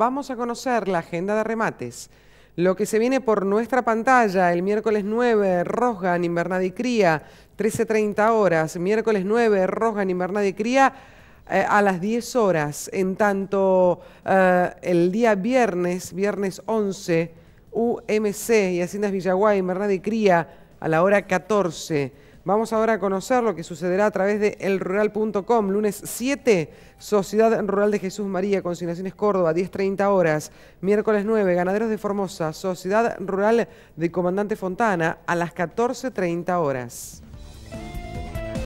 vamos a conocer la agenda de remates. Lo que se viene por nuestra pantalla el miércoles 9, Rosgan, Invernada y Cría, 13.30 horas. Miércoles 9, Rosgan, Invernada y Cría, eh, a las 10 horas. En tanto, eh, el día viernes, viernes 11, UMC y Haciendas Villaguay, Invernada y Cría, a la hora 14. Vamos ahora a conocer lo que sucederá a través de elrural.com. Lunes 7, Sociedad Rural de Jesús María, Consignaciones Córdoba, 10.30 horas. Miércoles 9, Ganaderos de Formosa, Sociedad Rural de Comandante Fontana, a las 14.30 horas.